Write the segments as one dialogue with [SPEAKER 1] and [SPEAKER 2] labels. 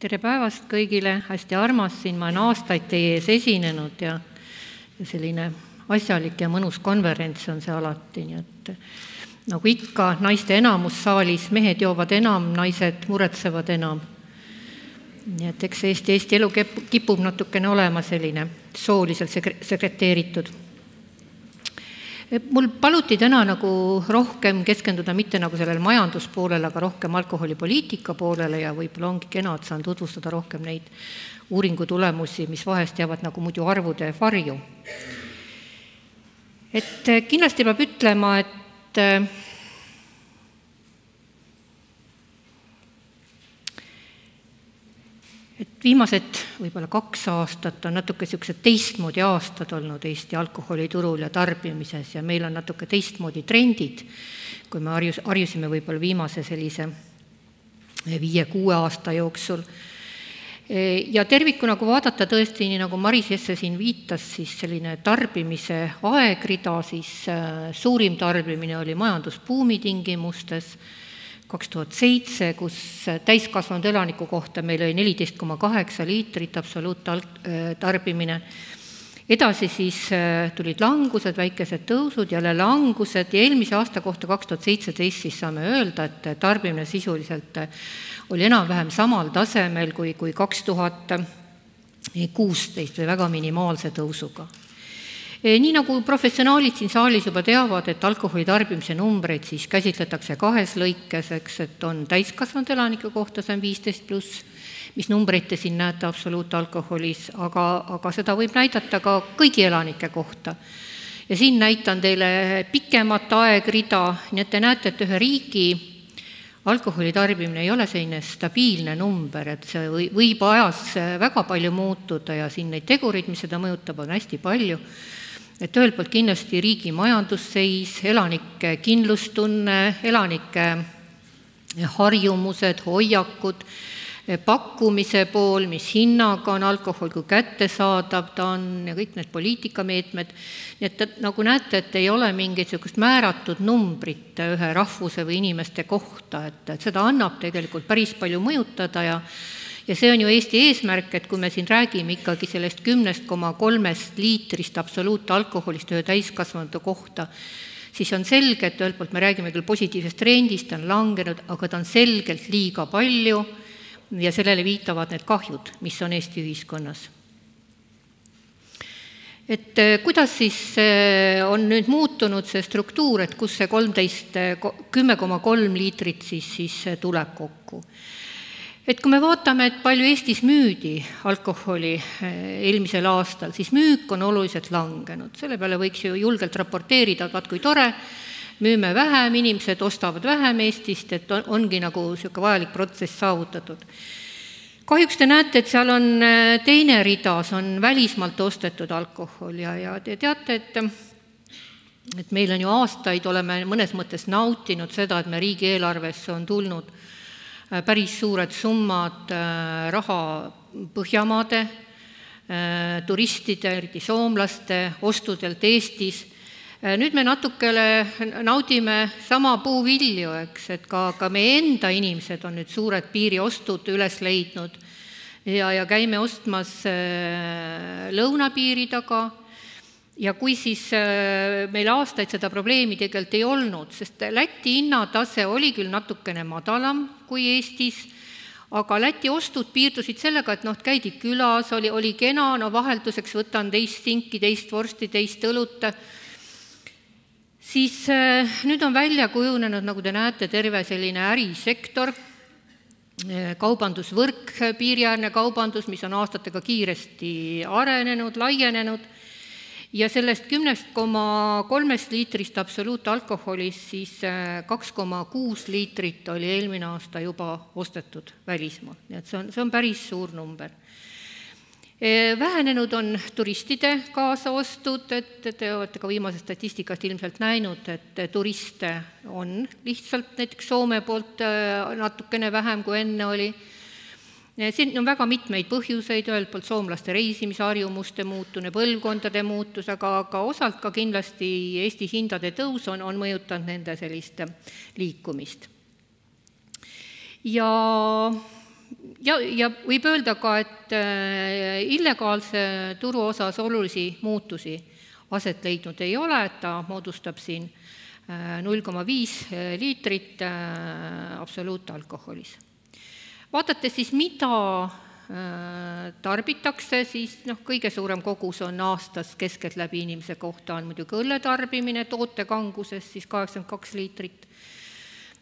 [SPEAKER 1] tere päevast kõigile, hästi armas siin, ma olen aastaid teie ees esinenud ja, ja selline asjalik ja mõnus konverents on see alati, nii et nagu ikka, naiste enamus saalis, mehed joovad enam, naised muretsevad enam. nii et eks Eesti, Eesti elu kipub natukene olema selline sooliselt sekreteeritud mul paluti täna nagu rohkem keskenduda mitte nagu sellele majanduspoolele, aga rohkem alkoholipoliitika poolele ja võib-olla ongi kena, et saan tutvustada rohkem neid uuringu tulemusi, mis vahest jäävad nagu muidu arvude varju. et kindlasti peab ütlema, et viimased võib-olla kaks aastat on natuke niisugused teistmoodi aastad olnud Eesti alkoholiturul ja tarbimises ja meil on natuke teistmoodi trendid, kui me harjus, harjusime võib-olla viimase sellise eh, viie-kuue aasta jooksul. Eh, ja tervikuna, nagu kui vaadata tõesti, nii nagu Maris Jesse siin viitas, siis selline tarbimise aegrida, siis eh, suurim tarbimine oli majandusbuumi tingimustes kaks tuhat seitse, kus täiskasvanud elaniku kohta meil oli neliteist koma kaheksa liitrit absoluuttarbimine. Äh, edasi siis äh, tulid langused, väikesed tõusud, jälle langused ja eelmise aasta kohta, kaks tuhat seitseteist, siis saame öelda, et tarbimine sisuliselt äh, oli enam-vähem samal tasemel kui, kui kaks tuhat kuusteist või väga minimaalse tõusuga Eh, nii nagu professionaalid siin saalis juba teavad, et alkoholi tarbimise numbreid siis käsitletakse kahes lõikes, eks, et on täiskasvanud elanike kohta, see on viisteist pluss, mis numbreid te siin näete absoluutalkoholis, aga, aga seda võib näidata ka kõigi elanike kohta ja siin näitan teile pikemat aegrida, nii et te näete, et ühe riigi alkoholi tarbimine ei ole selline stabiilne number, et see või, võib ajas väga palju muutuda ja siin neid tegureid, mis seda mõjutab, on hästi palju, et ühelt poolt kindlasti riigi majandusseis, elanike kindlustunne, elanike harjumused, hoiakud, eh, pakkumise pool, mis hinnaga on alkohol, kui kättesaadav ta on ja kõik need poliitikameetmed, nii et, et nagu näete, et ei ole mingit niisugust määratud numbrit ühe rahvuse või inimeste kohta, et, et seda annab tegelikult päris palju mõjutada ja ja see on ju Eesti eesmärk, et kui me siin räägime ikkagi sellest kümnest koma kolmest liitrist absoluutalkoholist ühe täiskasvanute kohta, siis on selge, et ühelt poolt me räägime küll positiivsest trendist, ta on langenud, aga ta on selgelt liiga palju ja sellele viitavad need kahjud, mis on Eesti ühiskonnas et äh, kuidas siis äh, on nüüd muutunud see struktuur, et kus see kolmteist, kümme koma kolm liitrit siis, siis äh, tuleb kokku? et kui me vaatame, et palju Eestis müüdi alkoholi eh, eelmisel aastal, siis müük on oluliselt langenud, selle peale võiks ju julgelt raporteerida, et vaat kui tore, müüme vähem, inimesed ostavad vähem Eestist, et on, ongi nagu niisugune vajalik protsess saavutatud. kahjuks te näete, et seal on eh, teine rida, see on välismaalt ostetud alkohol ja, ja te teate, et et meil on ju aastaid, oleme mõnes mõttes nautinud seda, et me riigieelarvesse on tulnud Äh, päris suured summad äh, raha Põhjamaade äh, turistide, eriti soomlaste ostudelt Eestis. nüüd me natukene naudime sama puuvilju, eks, et ka, ka meie enda inimesed on nüüd suured piiriostud üles leidnud ja, ja käime ostmas lõunapiiri taga ja kui siis äh, meil aastaid seda probleemi tegelikult ei olnud, sest Läti hinnatase oli küll natukene madalam kui Eestis, aga Läti ostud piirdusid sellega, et noh, käidi külas, oli, oli kena, no vahelduseks võtan teist sinki, teist vorsti, teist õlut, siis äh, nüüd on välja kujunenud, nagu te näete, terve selline ärisektor, äh, kaubandusvõrk, piiriäärne kaubandus, mis on aastatega kiiresti arenenud, laienenud ja sellest kümnest koma kolmest liitrist absoluutalkoholist siis äh, kaks koma kuus liitrit oli eelmine aasta juba ostetud välismaalt, nii et see on, see on päris suur number äh, Vähenenud on turistide kaasaostud, et te olete ka viimasest statistikast ilmselt näinud, et äh, turiste on lihtsalt näiteks Soome poolt natukene vähem, kui enne oli siin on väga mitmeid põhjuseid, ühelt poolt soomlaste reisimisharjumuste muutune, põlvkondade muutus, aga, aga osalt ka kindlasti Eesti hindade tõus on, on mõjutanud nende sellist liikumist. ja ja, ja võib öelda ka, et äh, illegaalse turu osas olulisi muutusi aset leidnud ei ole, et ta moodustab siin äh, null koma viis liitrit äh, absoluutalkoholis vaadates siis, mida äh, tarbitakse, siis noh, kõige suurem kogus on aastas keskeltläbi inimese kohta on muidugi õlle tarbimine toote kanguses siis kaheksakümmend kaks liitrit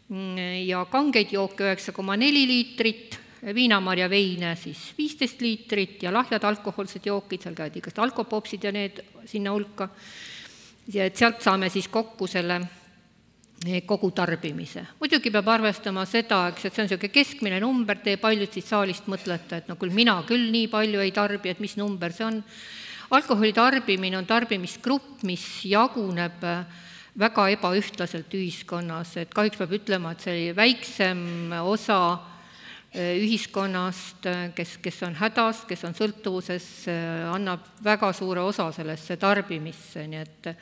[SPEAKER 1] mm, ja kangeid jooke üheksa koma neli liitrit, viinamarja veine siis viisteist liitrit ja lahjad alkohoolsed jookid, seal käivad igast alkopopsid ja need sinna hulka, ja et sealt saame siis kokku selle kogutarbimise. muidugi peab arvestama seda, eks, et see on niisugune keskmine number, te paljud siit saalist mõtlete, et no küll mina küll nii palju ei tarbi, et mis number see on. alkoholi tarbimine on tarbimisgrupp, mis jaguneb äh, väga ebaühtlaselt ühiskonnas, et kahjuks peab ütlema, et see väiksem osa äh, ühiskonnast, äh, kes, kes on hädas, kes on sõltuvuses, annab väga suure osa sellesse tarbimisse, nii et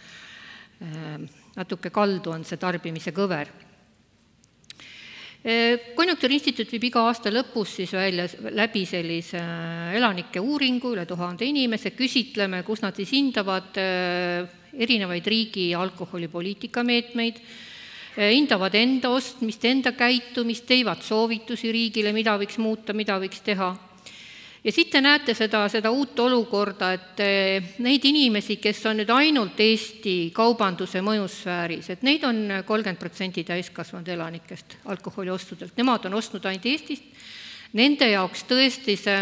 [SPEAKER 1] Ehm, natuke kaldu on see tarbimise kõver. Ehm, Konjunktuuriinstituut viib iga aasta lõpus siis välja, läbi sellise äh, elanike uuringu, üle tuhande inimese, küsitleme, kus nad siis hindavad äh, erinevaid riigi alkoholipoliitika meetmeid, ehm, hindavad enda ostmist, enda käitumist, teevad soovitusi riigile, mida võiks muuta, mida võiks teha ja siit te näete seda, seda uut olukorda, et eh, neid inimesi, kes on nüüd ainult Eesti kaubanduse mõjusfääris, et neid on kolmkümmend protsenti täiskasvanud elanikest alkoholiostudelt, nemad on ostnud ainult Eestist, nende jaoks tõesti see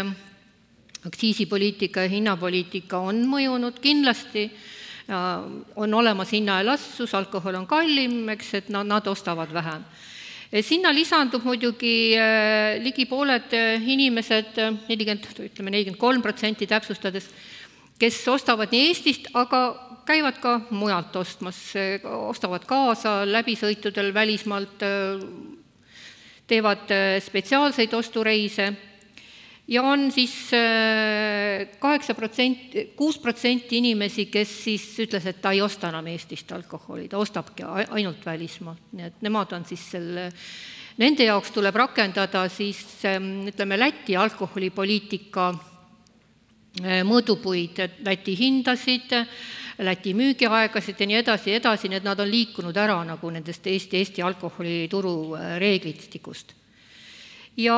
[SPEAKER 1] aktsiisipoliitika ja hinnapoliitika on mõjunud kindlasti, on olemas hinnaelastsus, alkohol on kallim, eks, et nad, nad ostavad vähem sinna lisandub muidugi äh, ligi pooled äh, inimesed, äh, nelikümmend, ütleme nelikümmend kolm protsenti täpsustades, kes ostavad nii Eestist, aga käivad ka mujalt ostmas, ostavad kaasa läbisõitudel välismaalt, teevad spetsiaalseid ostureise ja on siis äh, kaheksa protsenti, kuus protsenti inimesi, kes siis ütles, et ta ei osta enam Eestist alkoholi, ta ostabki ainult välismaalt, nii et nemad on siis selle, nende jaoks tuleb rakendada siis ähm, ütleme, Läti alkoholipoliitika äh, mõõdupuid, Läti hindasid, Läti müügiaegasid ja nii edasi ja edasi, nii et nad on liikunud ära nagu nendest Eesti, Eesti alkoholituru äh, reeglistikust ja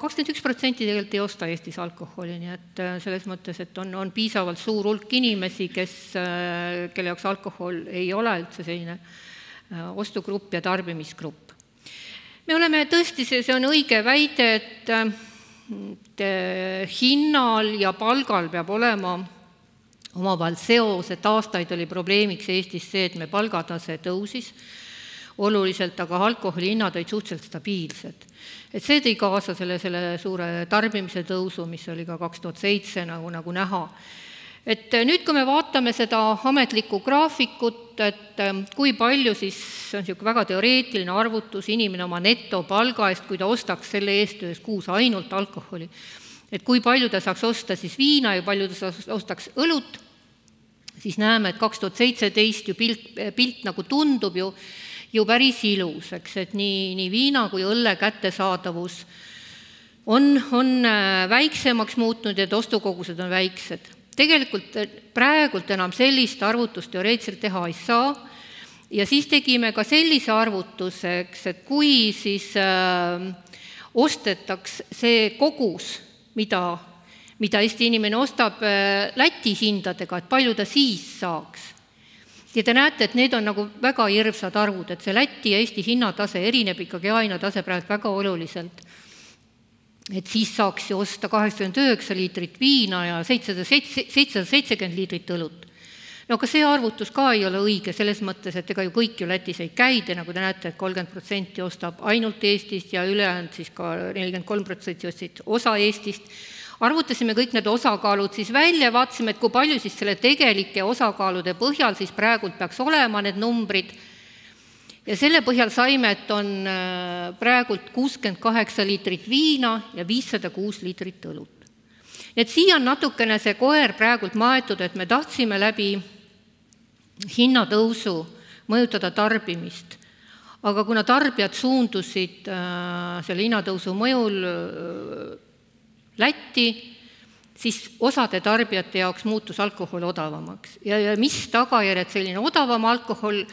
[SPEAKER 1] kakskümmend üks protsenti tegelikult ei osta Eestis alkoholi, nii et äh, selles mõttes, et on, on piisavalt suur hulk inimesi, kes, äh, kelle jaoks alkohol ei ole üldse selline äh, ostugrupp ja tarbimisgrupp. me oleme tõesti, see, see on õige väide, et hinnal ja palgal peab olema omavahel seos, et aastaid oli probleemiks Eestis see, et me palgatase tõusis oluliselt, aga alkoholi hinnad olid suhteliselt stabiilsed. et see tõi kaasa selle, selle suure tarbimise tõusu, mis oli ka kaks tuhat seitse, nagu, nagu näha. et äh, nüüd, kui me vaatame seda ametlikku graafikut, et äh, kui palju siis, see on niisugune väga teoreetiline arvutus, inimene oma netopalga eest, kui ta ostaks selle eest ühes kuus ainult alkoholi, et kui palju ta saaks osta siis viina ja palju ta saaks, ostaks õlut, siis näeme, et kaks tuhat seitseteist ju pilt, pilt nagu tundub ju ju päris ilus, eks, et nii, nii viina kui õlle kättesaadavus on, on äh, väiksemaks muutnud ja et ostukogused on väiksed. tegelikult äh, praegult enam sellist arvutust teoreetiliselt teha ei saa ja siis tegime ka sellise arvutuse, eks, et kui siis äh, ostetaks see kogus, mida mida Eesti inimene ostab äh, Läti hindadega, et palju ta siis saaks ja te näete, et need on nagu väga hirmsad arvud, et see Läti ja Eesti hinnatase erineb ikkagi ainatase praegu väga oluliselt. et siis saaks ju osta kaheksakümmend üheksa liitrit viina ja seitsesada seitse, seitsesada seitsekümmend liitrit õlut. no aga see arvutus ka ei ole õige, selles mõttes, et ega ju kõik ju Lätis ei käi, te nagu te näete, et kolmkümmend protsenti ostab ainult Eestist ja ülejäänud siis ka nelikümmend kolm protsenti ostsid osa Eestist arvutasime kõik need osakaalud siis välja, vaatasime, et kui palju siis selle tegelike osakaalude põhjal siis praegult peaks olema need numbrid ja selle põhjal saime, et on äh, praegult kuuskümmend kaheksa liitrit viina ja viissada kuus liitrit õlut. et siia on natukene see koer praegult maetud, et me tahtsime läbi hinnatõusu mõjutada tarbimist. aga kuna tarbijad suundusid äh, selle hinnatõusu mõjul äh, Lätti, siis osade tarbijate jaoks muutus alkohol odavamaks ja, ja mis tagajärjed selline odavam alkohol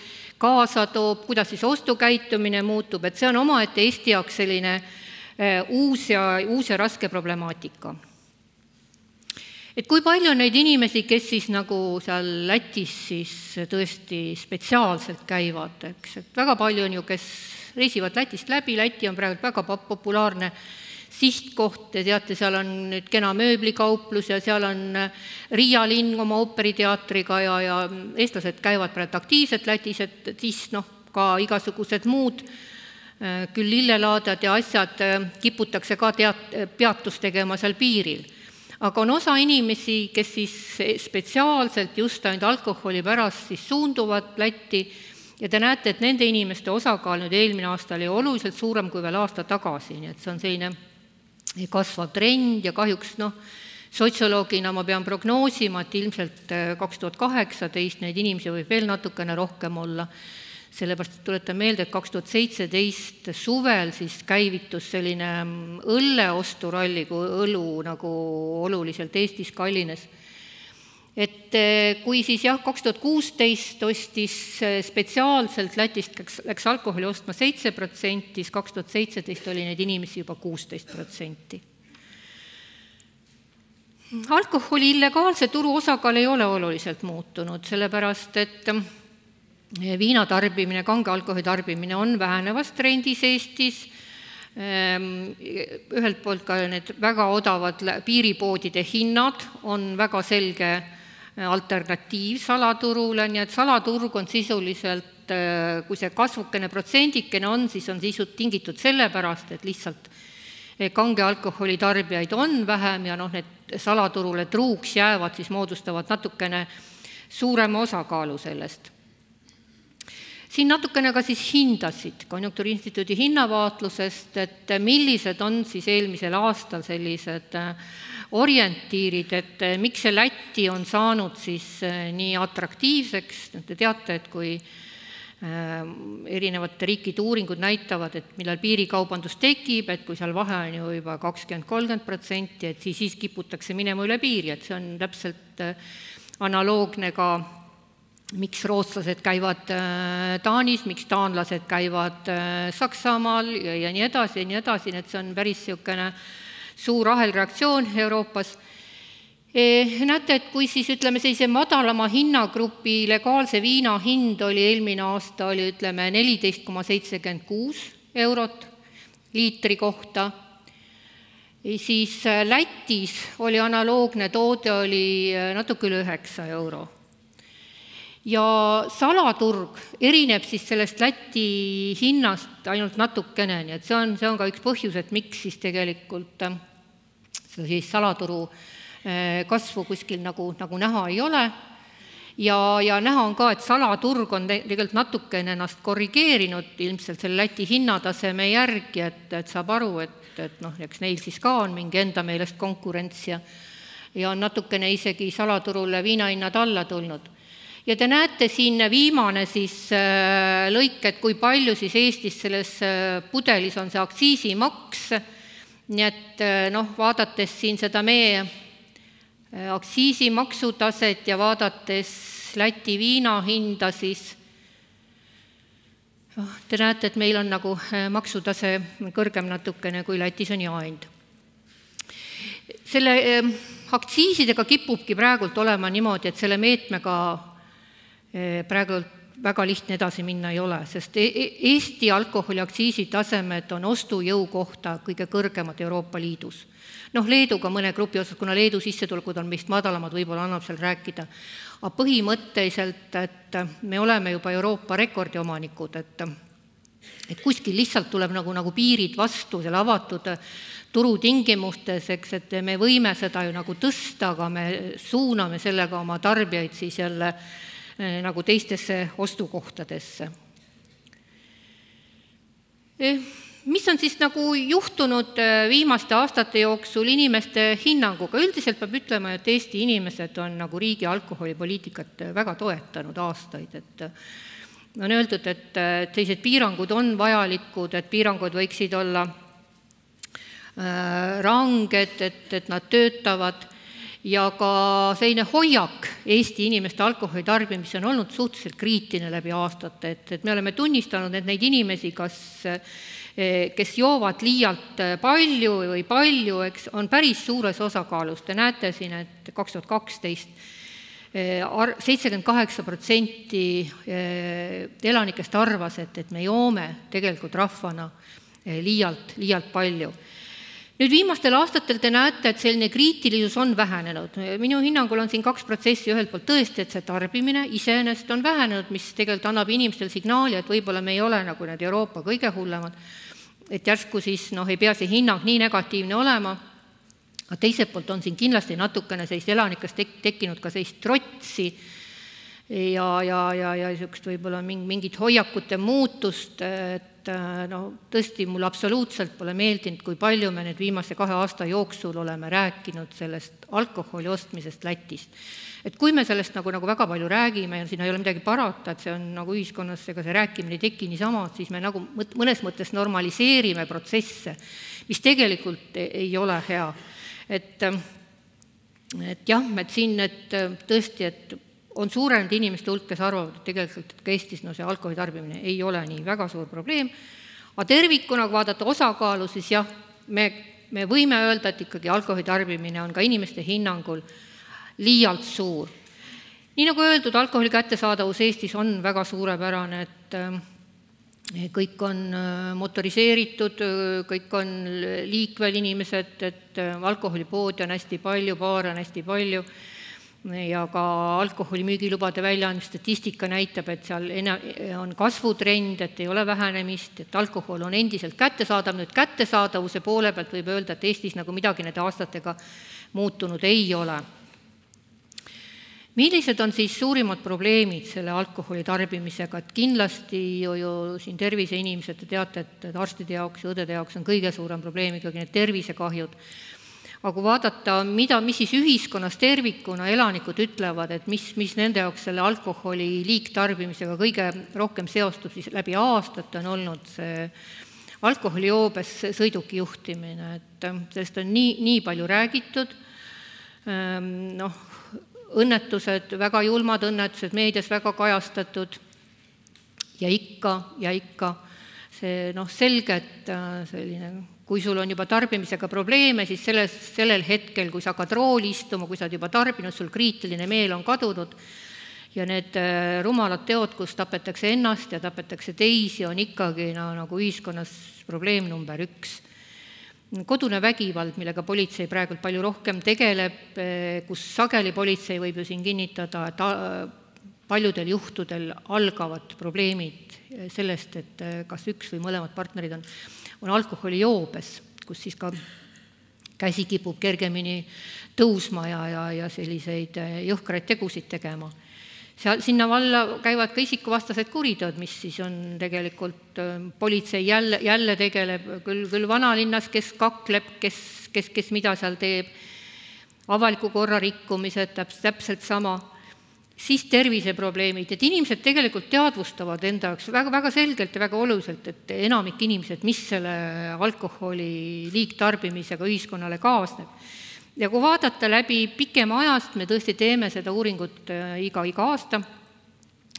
[SPEAKER 1] kaasa toob, kuidas siis ostukäitumine muutub, et see on omaette Eesti jaoks selline eh, uus ja, uus ja raske problemaatika. et kui palju on neid inimesi, kes siis nagu seal Lätis siis tõesti spetsiaalselt käivad, eks, et väga palju on ju, kes reisivad Lätist läbi, Läti on praegu väga populaarne äh, sihtkoht, te teate, seal on nüüd kena mööblikauplus ja seal on äh, Riia linn oma ooperiteatriga ja, ja eestlased käivad praegu aktiivselt Lätis, et siis noh, ka igasugused muud äh, küll lillelaadad ja asjad äh, kiputakse ka teat-, peatust tegema seal piiril. aga on osa inimesi, kes siis spetsiaalselt just ainult alkoholi pärast siis suunduvad Lätti ja te näete, et nende inimeste osakaal nüüd eelmine aasta oli oluliselt suurem kui veel aasta tagasi, nii et see on selline kasvav trend ja kahjuks noh, sotsioloogina ma pean prognoosima, et ilmselt äh, kaks tuhat kaheksateist neid inimesi võib veel natukene rohkem olla, sellepärast et tuletan meelde, et kaks tuhat seitseteist suvel siis käivitus selline mm, õlleosturalli, kui õlu nagu oluliselt Eestis kallines et eh, kui siis jah, kaks tuhat kuusteist ostis eh, spetsiaalselt Lätist, läks, läks alkoholi ostma seitse protsenti, siis kaks tuhat seitseteist oli neid inimesi juba kuusteist protsenti. alkoholi illegaalse turu osakaal ei ole oluliselt muutunud, sellepärast et eh, viina tarbimine, kange alkoholi tarbimine on vähenevas trendis Eestis ehm, ühelt poolt ka need väga odavad piiripoodide hinnad on väga selge alternatiiv salaturule, nii et salaturg on sisuliselt, äh, kui see kasvukene protsendikene on, siis on sisult tingitud sellepärast, et lihtsalt äh, kange alkoholi tarbijaid on vähem ja noh, need salaturule truuks jäävad, siis moodustavad natukene suurema osakaalu sellest siin natukene ka siis hindasid Konjunktuuriinstituudi hinnavaatlusest, et millised on siis eelmisel aastal sellised äh, orientiirid, et eh, miks see Läti on saanud siis eh, nii atraktiivseks, te teate, et kui eh, erinevate riikide uuringud näitavad, et millal piirikaubandus tekib, et kui seal vahe on ju juba kakskümmend, kolmkümmend protsenti, et siis, siis kiputakse minema üle piiri, et see on täpselt analoogne ka miks rootslased käivad Taanis, miks taanlased käivad Saksamaal ja, ja nii edasi ja nii edasi, nii et see on päris niisugune äh, suur ahelreaktsioon Euroopas. Eh, näete, et kui siis ütleme, sellise madalama hinnagrupi legaalse viina hind oli eelmine aasta, oli ütleme neliteist koma seitsekümmend kuus eurot liitri kohta, siis Lätis oli analoogne toode, oli eh, natuke üle üheksa euro ja salaturg erineb siis sellest Läti hinnast ainult natukene, nii et see on, see on ka üks põhjus, et miks siis tegelikult äh, seda siis salaturu äh, kasvu kuskil nagu, nagu näha ei ole ja, ja näha on ka, et salaturg on tegelikult natukene ennast korrigeerinud ilmselt selle Läti hinnataseme järgi, et, et saab aru, et, et noh, eks neil siis ka on mingi enda meelest konkurents ja ja on natukene isegi salaturule viinahinnad alla tulnud ja te näete siin viimane siis äh, lõik, et kui palju siis Eestis selles äh, pudelis on see aktsiisimaks, nii et äh, noh, vaadates siin seda meie aktsiisimaksutaset ja vaadates Läti viina hinda, siis noh, te näete, et meil on nagu maksutase kõrgem natukene kui Lätis on jaend. selle aktsiisidega kipubki praegult olema niimoodi, et selle meetmega praegu väga lihtne edasi minna ei ole, sest e-, e-, Eesti alkoholiaktsiisi tasemed on ostujõu kohta kõige kõrgemad Euroopa Liidus. noh, Leeduga mõne grupi osas, kuna Leedu sissetulekud on meist madalamad, võib-olla annab seal rääkida, aga põhimõtteliselt, et me oleme juba Euroopa rekordi omanikud, et et kuskil lihtsalt tuleb nagu, nagu piirid vastu seal avatud turutingimustes, eks, et me võime seda ju nagu tõsta, aga me suuname sellega oma tarbijaid siis jälle äh, Äh, nagu teistesse ostukohtadesse. Eh, mis on siis nagu juhtunud äh, viimaste aastate jooksul inimeste hinnanguga, üldiselt peab ütlema, et Eesti inimesed on nagu riigi alkoholipoliitikat äh, väga toetanud aastaid, et on öeldud, et sellised piirangud on vajalikud, et piirangud võiksid olla ranged, et, et nad töötavad ja ka selline hoiak Eesti inimeste alkoholi tarbimisel on olnud suhteliselt kriitiline läbi aastate, et, et me oleme tunnistanud, et neid inimesi, kas, eh, kes joovad liialt eh, palju või palju, eks, on päris suures osakaalus, te näete siin, et kaks tuhat kaksteist eh, ar-, seitsekümmend kaheksa protsenti elanikest arvas, et, et me joome tegelikult rahvana liialt, liialt palju nüüd viimastel aastatel te näete, et selline kriitilisus on vähenenud. minu hinnangul on siin kaks protsessi, ühelt poolt tõesti, et see tarbimine iseenesest on vähenenud, mis tegelikult annab inimestele signaali, et võib-olla me ei ole nagu need Euroopa kõige hullemad, et järsku siis noh, ei pea see hinnang nii negatiivne olema, aga teiselt poolt on siin kindlasti natukene sellist elanikest tek-, tekkinud ka sellist trotsi, ja, ja, ja, ja niisugust võib-olla mingit hoiakute muutust, et äh, no tõesti, mulle absoluutselt pole meeldinud, kui palju me nüüd viimase kahe aasta jooksul oleme rääkinud sellest alkoholi ostmisest Lätist. et kui me sellest nagu, nagu väga palju räägime ja siin ei ole midagi parata, et see on nagu ühiskonnas, ega see rääkimine ei teki niisama, siis me nagu mõt-, mõnes mõttes normaliseerime protsesse, mis tegelikult ei ole hea. et äh, et jah, et siin, et äh, tõesti, et on suurenenud inimeste hulk, kes arvavad, et tegelikult, et ka Eestis no see alkoholi tarbimine ei ole nii väga suur probleem, aga tervikuna, kui vaadata osakaalu, siis jah, me, me võime öelda, et ikkagi alkoholi tarbimine on ka inimeste hinnangul liialt suur. nii nagu öeldud, alkoholi kättesaadavus Eestis on väga suurepärane, et eh, kõik on eh, motoriseeritud, eh, kõik on liikvel inimesed, et alkoholipoodi on hästi palju, baare on hästi palju ja ka alkoholimüügilubade väljaandmise statistika näitab, et seal ena-, on kasvutrend, et ei ole vähenemist, et alkohol on endiselt kättesaadav, nüüd kättesaadavuse poole pealt võib öelda, et Eestis nagu midagi nende aastatega muutunud ei ole. millised on siis suurimad probleemid selle alkoholi tarbimisega, et kindlasti ju, ju siin terviseinimesed, te teate, et arstide jaoks ja õdede jaoks on kõige suurem probleem ikkagi need tervisekahjud aga kui vaadata, mida, mis siis ühiskonnas tervikuna elanikud ütlevad, et mis, mis nende jaoks selle alkoholi liigtarbimisega kõige rohkem seostub, siis läbi aastate on olnud see alkoholijoobes sõiduki juhtimine, et ähm, sellest on nii, nii palju räägitud, ähm, noh, õnnetused, väga julmad õnnetused, meedias väga kajastatud ja ikka ja ikka see noh, selgelt äh, selline kui sul on juba tarbimisega probleeme, siis selles, sellel hetkel, kui sa hakkad rooli istuma, kui sa oled juba tarbinud, sul kriitiline meel on kadunud ja need äh, rumalad teod, kus tapetakse ennast ja tapetakse teisi, on ikkagi no, nagu ühiskonnas probleem number üks. kodune vägivald, millega politsei praegult palju rohkem tegeleb, äh, kus sageli politsei võib ju siin kinnitada, et äh, paljudel juhtudel algavad probleemid sellest, et kas üks või mõlemad partnerid on on alkoholijoobes, kus siis ka käsi kipub kergemini tõusma ja, ja, ja selliseid eh, jõhkraid tegusid tegema. seal, sinna alla käivad ka isikuvastased kuriteod, mis siis on tegelikult, eh, politsei jälle, jälle tegeleb küll, küll vanalinnas, kes kakleb, kes, kes, kes mida seal teeb, avaliku korra rikkumised, täpselt, täpselt sama siis terviseprobleemid, et inimesed tegelikult teadvustavad enda jaoks väga, väga selgelt ja väga oluliselt, et enamik inimesed, mis selle alkoholi liigtarbimisega ühiskonnale kaasneb. ja kui vaadata läbi pikema ajast, me tõesti teeme seda uuringut äh, iga, iga aasta,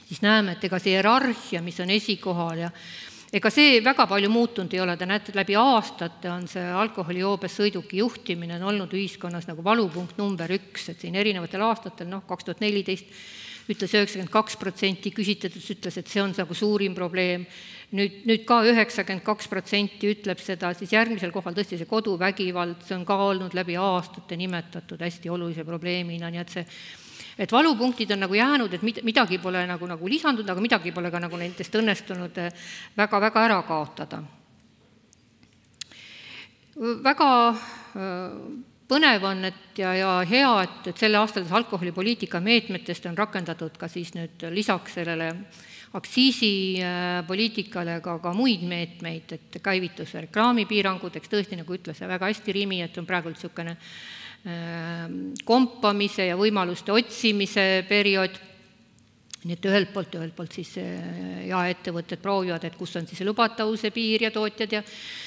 [SPEAKER 1] siis näeme, et ega see hierarhia, mis on esikohal ja ega see väga palju muutunud ei ole, te näete, läbi aastate on see alkoholijoobes sõiduki juhtimine on olnud ühiskonnas nagu valupunkt number üks, et siin erinevatel aastatel, noh, kaks tuhat neliteist ütles üheksakümmend kaks protsenti küsitletus ütles, et see on nagu suurim probleem. nüüd, nüüd ka üheksakümmend kaks protsenti ütleb seda, siis järgmisel kohal tõesti see koduvägivald, see on ka olnud läbi aastate nimetatud hästi olulise probleemina, nii et see et valupunktid on nagu jäänud, et mid-, midagi pole nagu, nagu lisandunud, aga midagi pole ka nagu nendest õnnestunud väga-väga eh, ära kaotada. väga eh, põnev on, et ja, ja hea, et, et selle aastal alkoholipoliitika meetmetest on rakendatud ka siis nüüd lisaks sellele aktsiisipoliitikale eh, ka, ka muid meetmeid, et käivitus reklaamipiirangud, eks tõesti, nagu ütles väga hästi Riimi, et on praegu niisugune äh, Ehm, kompamise ja võimaluste otsimise periood, nii et ühelt poolt, ühelt poolt siis eh, jaeettevõtted proovivad, et kus on siis lubatavuse piir ja tootjad ja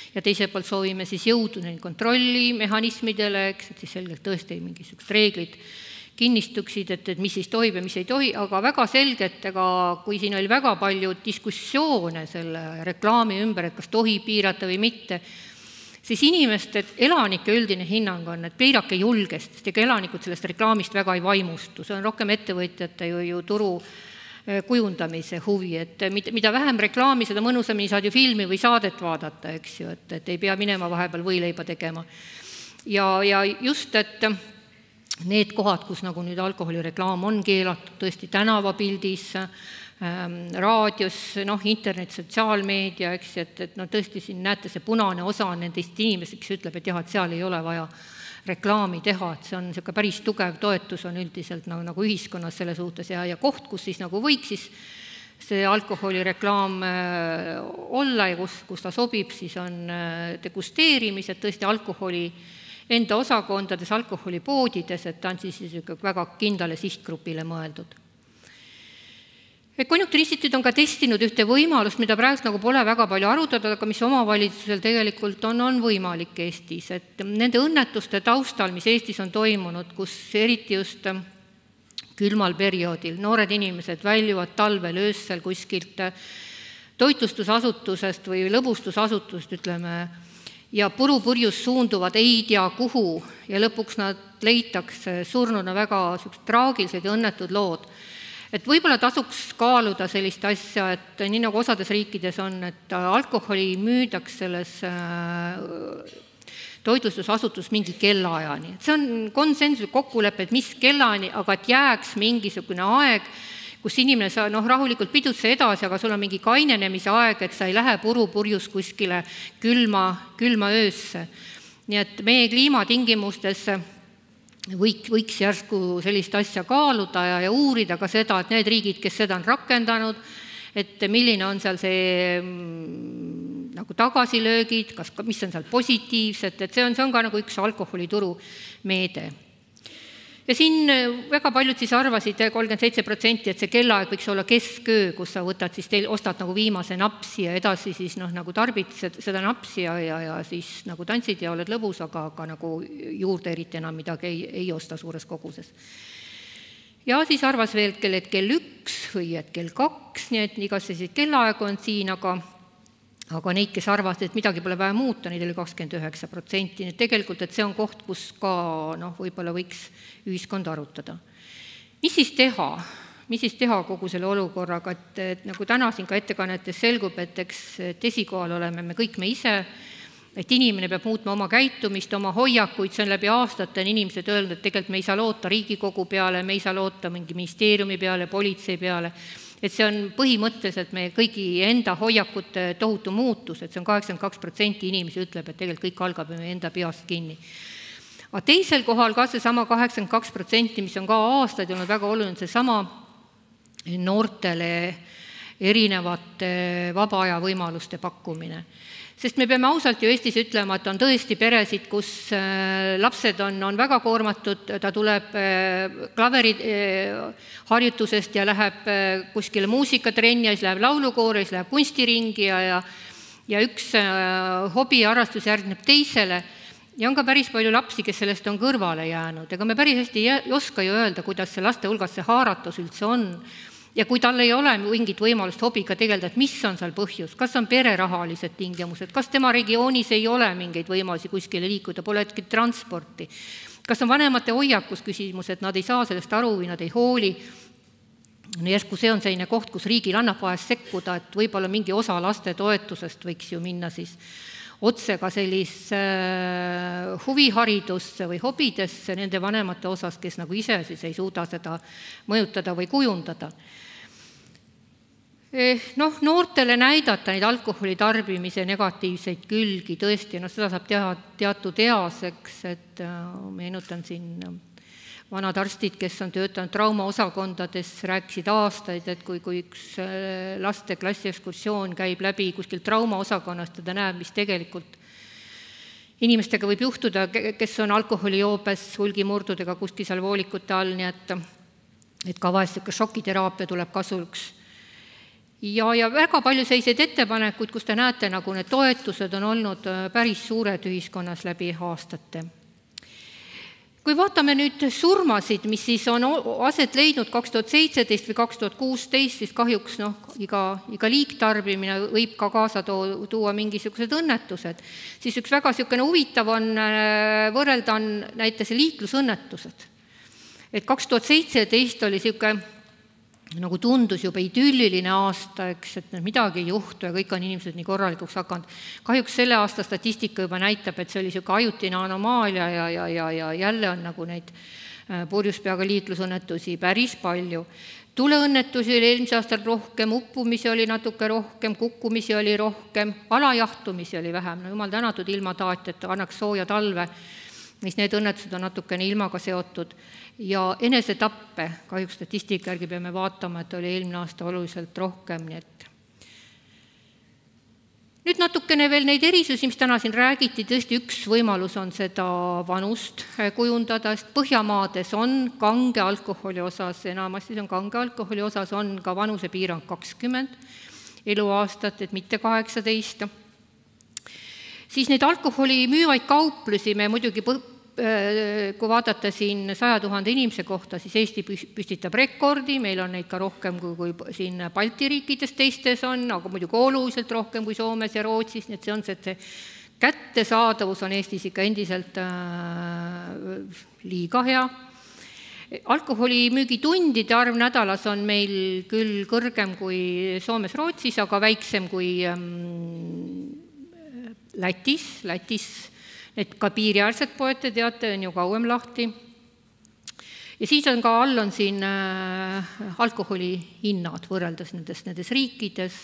[SPEAKER 1] ja teiselt poolt soovime siis jõudu neil kontrollimehhanismidele, eks, et siis selgelt tõesti mingisugused reeglid kinnistuksid, et, et mis siis tohib ja mis ei tohi, aga väga selgelt, ega kui siin oli väga palju diskussioone selle reklaami ümber, et kas tohib piirata või mitte, siis inimeste, elanike üldine hinnang on, et piirake julgest, sest ega elanikud sellest reklaamist väga ei vaimustu, see on rohkem ettevõtjate ju, ju turu äh, kujundamise huvi, et äh, mida, mida vähem reklaami, seda mõnusamini saad ju filmi või saadet vaadata, eks ju, et, et ei pea minema vahepeal võileiba tegema. ja, ja just, et äh, need kohad, kus nagu nüüd alkoholireklaam on keelatud tõesti tänavapildis äh,, Ehm, raadios, noh, internet, sotsiaalmeedia, eks, et, et no tõesti siin näete, see punane osa on nendest inimesed, kes ütleb, et jah, et seal ei ole vaja reklaami teha, et see on niisugune päris tugev toetus on üldiselt nagu, nagu ühiskonnas selle suhtes ja, ja koht, kus siis nagu võiks siis see alkoholireklaam äh, olla ja kus, kus ta sobib, siis on äh, degusteerimised, tõesti alkoholi enda osakondades, alkoholipoodides, et ta on siis niisugune väga kindlale sihtgrupile mõeldud konjunktuuristituut on ka testinud ühte võimalust, mida praegu nagu pole väga palju arutatud, aga mis omavalitsusel tegelikult on, on võimalik Eestis, et nende õnnetuste taustal, mis Eestis on toimunud, kus eriti just ähm, külmal perioodil noored inimesed väljuvad talvel öösel kuskilt äh, toitlustusasutusest või lõbustusasutusest, ütleme, ja purupurjus suunduvad ei tea kuhu ja lõpuks nad leitakse surnuna, väga niisugused traagilised ja õnnetud lood et võib-olla tasuks kaaluda sellist asja, et nii nagu osades riikides on, et alkoholi müüdaks selles äh, toitlustusasutus mingi kellaajani, et see on konsensuslik kokkulepe, et mis kellani, aga et jääks mingisugune aeg, kus inimene, sa noh, rahulikult pidutse edasi, aga sul on mingi kainenemise aeg, et sa ei lähe purupurjus kuskile külma, külma öösse. nii et meie kliimatingimustes võik, võiks järsku sellist asja kaaluda ja, ja uurida ka seda, et need riigid, kes seda on rakendanud, et milline on seal see mm, nagu tagasilöögid, kas, mis on seal positiivset, et see on, see on ka nagu üks alkoholituru meede ja siin äh, väga paljud siis arvasid, äh, kolmkümmend seitse protsenti, et see kellaaeg võiks olla kesköö, kus sa võtad siis, ostad nagu viimase napsi ja edasi siis noh, nagu tarbid seda napsi ja, ja, ja siis nagu tantsid ja oled lõbus, aga, aga nagu juurde eriti enam midagi ei, ei osta suures koguses ja siis arvas veel, et kell üks või et kell kaks, nii et igasuguseid kellaaegu on siin, aga aga neid, kes arvasid, et midagi pole vaja muuta, neid oli kakskümmend üheksa protsenti, nii et tegelikult, et see on koht, kus ka noh, võib-olla võiks ühiskond arutada. mis siis teha, mis siis teha kogu selle olukorraga, et, et nagu täna siin ka ettekannetes selgub, et eks, et esikohal oleme me kõik me ise, et inimene peab muutma oma käitumist, oma hoiakuid, see on läbi aastate, on inimesed öelnud, et tegelikult me ei saa loota Riigikogu peale, me ei saa loota mingi ministeeriumi peale, politsei peale et see on põhimõtteliselt meie kõigi enda hoiakute tohutu muutus, et see on kaheksakümmend kaks protsenti inimesi ütleb, et tegelikult kõik algab meie enda peast kinni aga teisel kohal ka seesama kaheksakümmend kaks protsenti, mis on ka aastaid olnud väga oluline, seesama noortele erinevate vaba aja võimaluste pakkumine sest me peame ausalt ju Eestis ütlema, et on tõesti peresid, kus äh, lapsed on, on väga koormatud, ta tuleb äh, klaveriharjutusest äh, ja läheb kuskile muusikatrenni ja siis läheb laulukoori, siis läheb kunstiringi ja, ja ja üks hobi ja harrastus järgneb teisele ja on ka päris palju lapsi, kes sellest on kõrvale jäänud, ega me päris hästi ei oska ju öelda, kuidas see laste hulgas see haaratus üldse on ja kui tal ei ole mingit võimalust hobiga tegeleda, et mis on seal põhjus, kas on pere rahalised tingimused, kas tema regioonis ei ole mingeid võimalusi kuskile liikuda, pole hetkel transporti, kas on vanemate hoiakus küsimus, et nad ei saa sellest aru või nad ei hooli, no järsku see on selline koht, kus riigil annab vahest sekkuda, et võib-olla mingi osa lastetoetusest võiks ju minna siis otse ka sellise äh, huviharidusse või hobidesse nende vanemate osas, kes nagu ise siis ei suuda seda mõjutada või kujundada eh, Noh, noortele näidata neid alkoholi tarbimise negatiivseid külgi tõesti, noh, seda saab teha teatud eas, eks, et äh, meenutan siin äh, vanad arstid, kes on töötanud traumaosakondades, rääkisid aastaid, et kui, kui üks äh, laste klassiekskursioon käib läbi kuskilt traumaosakonnast ja ta näeb, mis tegelikult inimestega võib juhtuda, kes on alkoholijoobes hulgimurdudega kuskil seal voolikute all, nii et et ka vahest niisugune šokiteraapia tuleb kasuks ja, ja väga palju selliseid ettepanekuid, kus te näete, nagu need toetused on olnud äh, päris suured ühiskonnas läbi aastate kui vaatame nüüd surmasid, mis siis on aset leidnud kaks tuhat seitseteist või kaks tuhat kuusteist, siis kahjuks noh, iga, iga liigtarbimine võib ka kaasa too, tuua mingisugused õnnetused, siis üks väga niisugune huvitav on äh, võrrelda, on näiteks liiklusõnnetused. et kaks tuhat seitseteist oli niisugune nagu tundus juba idülliline aasta, eks, et noh, midagi ei juhtu ja kõik on inimesed nii korralikuks hakanud. kahjuks selle aasta statistika juba näitab, et see oli niisugune ajutine anomaalia ja, ja, ja, ja jälle on nagu neid äh, purjus peaga liiklusõnnetusi päris palju. tuleõnnetusi oli eelmisel aastal rohkem, uppumisi oli natuke rohkem, kukkumisi oli rohkem, alajahtumisi oli vähem, no jumal tänatud ilma taatjata, annaks sooja talve mis need õnnetused on natukene ilmaga seotud ja enesetappe, kahjuks statistika järgi peame vaatama, et oli eelmine aasta oluliselt rohkem, nii et nüüd natukene veel neid erisusi, mis täna siin räägiti, tõesti üks võimalus on seda vanust kujundada, sest Põhjamaades on kange alkoholi osas, enamasti see on kange alkoholi osas, on ka vanusepiirang kakskümmend eluaastat, et mitte kaheksateist siis neid alkoholi müüvaid kauplusi me muidugi äh, kui vaadata siin saja tuhande inimese kohta, siis Eesti püstitab rekordi, meil on neid ka rohkem kui, kui siin Balti riikides teistes on, aga muidugi oluliselt rohkem kui Soomes ja Rootsis, nii et see on see, et see kättesaadavus on Eestis ikka endiselt äh, liiga hea. alkoholimüügitundide arv nädalas on meil küll kõrgem kui Soomes-Rootsis, aga väiksem kui ähm, Lätis, Lätis need ka piiriäärsed poed, te teate, on ju kauem lahti. ja siis on ka all on siin äh, alkoholi hinnad võrreldes nendes, nendes riikides,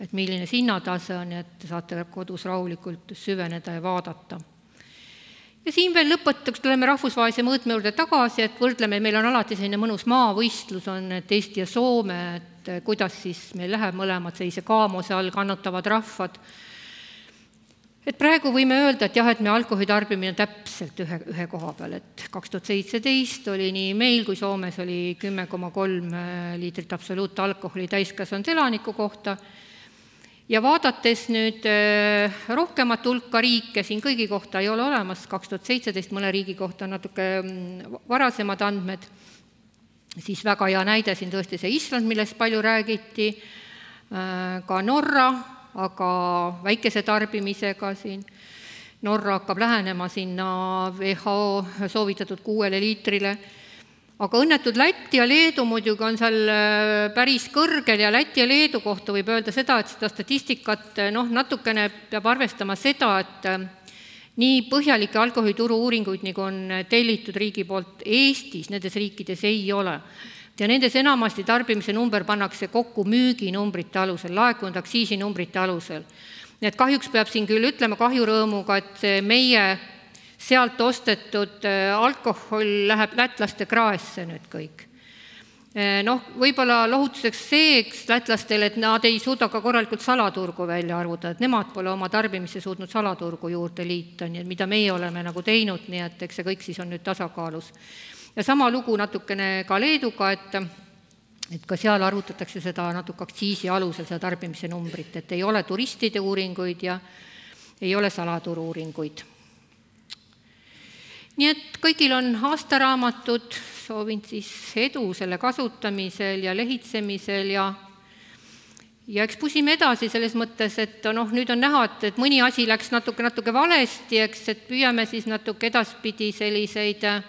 [SPEAKER 1] et milline see hinnatase on, et saate kodus rahulikult süveneda ja vaadata ja siin veel lõpetuseks tuleme rahvusvahelise mõõtme juurde tagasi, et võrdleme, meil on alati selline mõnus maavõistlus, on et Eesti ja Soome, et kuidas siis meil läheb, mõlemad sellise kaamose all kannatavad rahvad et praegu võime öelda, et jah, et me alkoholi tarbimine täpselt ühe, ühe koha peal, et kaks tuhat seitseteist oli nii meil kui Soomes oli kümme koma kolm äh, liitrit absoluutalkoholi täiskasvanud elaniku kohta ja vaadates nüüd äh, rohkemat hulka riike, siin kõigi kohta ei ole olemas, kaks tuhat seitseteist mõne riigi kohta natuke mm, varasemad andmed, siis väga hea näide siin tõesti see Island, millest palju räägiti, äh, ka Norra, aga väikese tarbimisega siin. Norra hakkab lähenema sinna WHO soovitatud kuuele liitrile aga õnnetud Läti ja Leedu muidugi on seal äh, päris kõrgel ja Läti ja Leedu kohta võib öelda seda, et seda statistikat äh, noh, natukene peab arvestama seda, et äh, nii põhjalikke alkoholituru uuringuid, nagu on tellitud riigi poolt Eestis, nendes riikides ei ole ja nendes enamasti tarbimise number pannakse kokku müüginumbrite alusel, laekunud aktsiisinumbrite alusel. nii et kahjuks peab siin küll ütlema kahjurõõmuga, et meie sealt ostetud äh, alkohol läheb lätlaste kraesse nüüd kõik äh, noh, võib-olla lohutuseks see, eks lätlastele, et nad ei suuda ka korralikult salaturgu välja arvutada, et nemad pole oma tarbimisse suutnud salaturgu juurde liita, nii et mida meie oleme nagu teinud, nii et eks see kõik siis on nüüd tasakaalus ja sama lugu natukene ka Leeduga, et et ka seal arvutatakse seda natuke aktsiisi alusel, seda tarbimise numbrit, et ei ole turistide uuringuid ja ei ole salaturu uuringuid. nii et kõigil on aastaraamatud, soovin siis edu selle kasutamisel ja lehitsemisel ja ja eks pusime edasi selles mõttes, et noh, nüüd on näha, et, et mõni asi läks natuke, natuke valesti, eks, et püüame siis natuke edaspidi selliseid äh,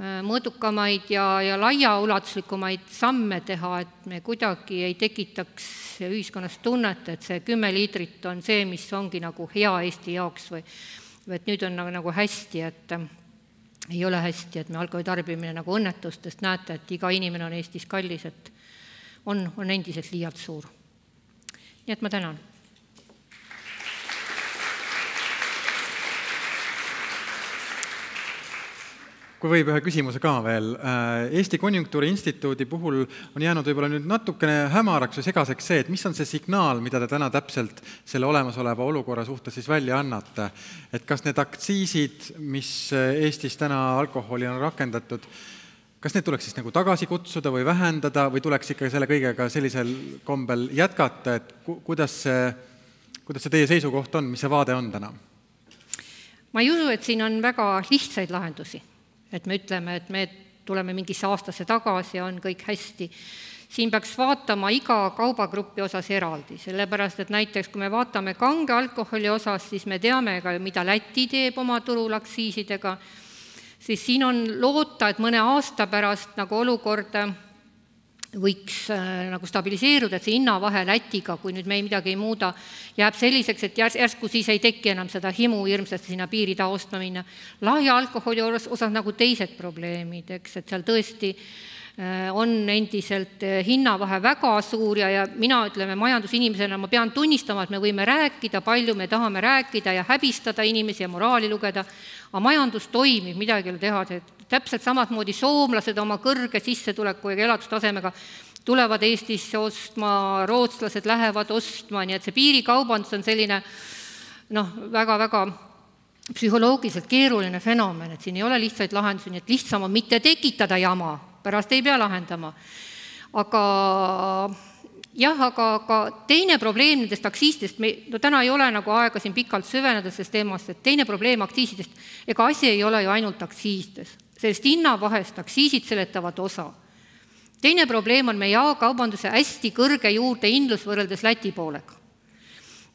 [SPEAKER 1] Äh, mõõdukamaid ja, ja laiaulatuslikumaid samme teha, et me kuidagi ei tekitaks ühiskonnas tunnet, et see kümme liitrit on see, mis ongi nagu hea Eesti jaoks või, või et nüüd on nagu, nagu hästi, et äh, ei ole hästi, et me alkoholi tarbimine nagu õnnetustest, näete, et iga inimene on Eestis kallis, et on, on endiselt liialt suur. nii et ma tänan kui võib, ühe küsimuse ka veel. Äh, Eesti Konjunktuuriinstituudi puhul on jäänud võib-olla nüüd natukene hämaraks või segaseks see, et mis on see signaal, mida te täna täpselt selle olemasoleva olukorra suhtes siis välja annate. et kas need aktsiisid, mis Eestis täna alkoholi on rakendatud, kas need tuleks siis nagu tagasi kutsuda või vähendada või tuleks ikka selle kõigega sellisel kombel jätkata, et ku-, kuidas see, kuidas see teie seisukoht on, mis see vaade on täna? ma ei usu, et siin on väga lihtsaid lahendusi et me ütleme, et me tuleme mingisse aastasse tagasi ja on kõik hästi. siin peaks vaatama iga kaubagrupi osas eraldi, sellepärast et näiteks kui me vaatame kange alkoholi osas, siis me teame ka ju, mida Läti teeb oma turul aktsiisidega, siis siin on loota, et mõne aasta pärast nagu olukord võiks äh, nagu stabiliseeruda, et see hinnavahe Lätiga, kui nüüd me ei midagi ei muuda, jääb selliseks, et järs-, järsku siis ei teki enam seda himu hirmsasti sinna piiri taha ostma minna. lahja alkoholi osas nagu teised probleemid, eks, et seal tõesti äh, on endiselt äh, hinnavahe väga suur ja, ja mina, ütleme, majandusinimesena ma pean tunnistama, et me võime rääkida, palju me tahame rääkida ja häbistada inimesi ja moraali lugeda, aga majandus toimib, midagi ei ole teha, see täpselt samat moodi soomlased oma kõrge sissetuleku ja elatustasemega tulevad Eestisse ostma, rootslased lähevad ostma, nii et see piirikaubandus on selline noh, väga-väga psühholoogiliselt keeruline fenomen, et siin ei ole lihtsaid lahendusi, nii et lihtsam on mitte tekitada jama, pärast ei pea lahendama. aga jah, aga, aga teine probleem nendest aktsiisidest, me, no täna ei ole nagu aega siin pikalt süveneda selles teemas, et teine probleem aktsiisidest, ega asi ei ole ju ainult aktsiisides sellest hinnavahest aktsiisid seletavad osa. teine probleem on meie jaekaubanduse hästi kõrge juurdehindlus võrreldes Läti poolega.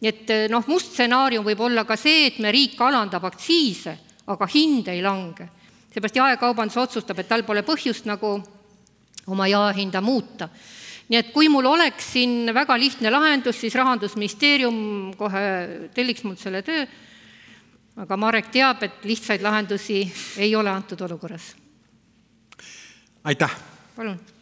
[SPEAKER 1] nii et eh, noh, must stsenaarium võib olla ka see, et me riik alandab aktsiise, aga hind ei lange. seepärast jaekaubandus otsustab, et tal pole põhjust nagu oma jaehinda muuta nii et kui mul oleks siin väga lihtne lahendus, siis Rahandusministeerium kohe telliks mult selle töö aga Marek teab, et lihtsaid lahendusi ei ole antud olukorras. aitäh! palun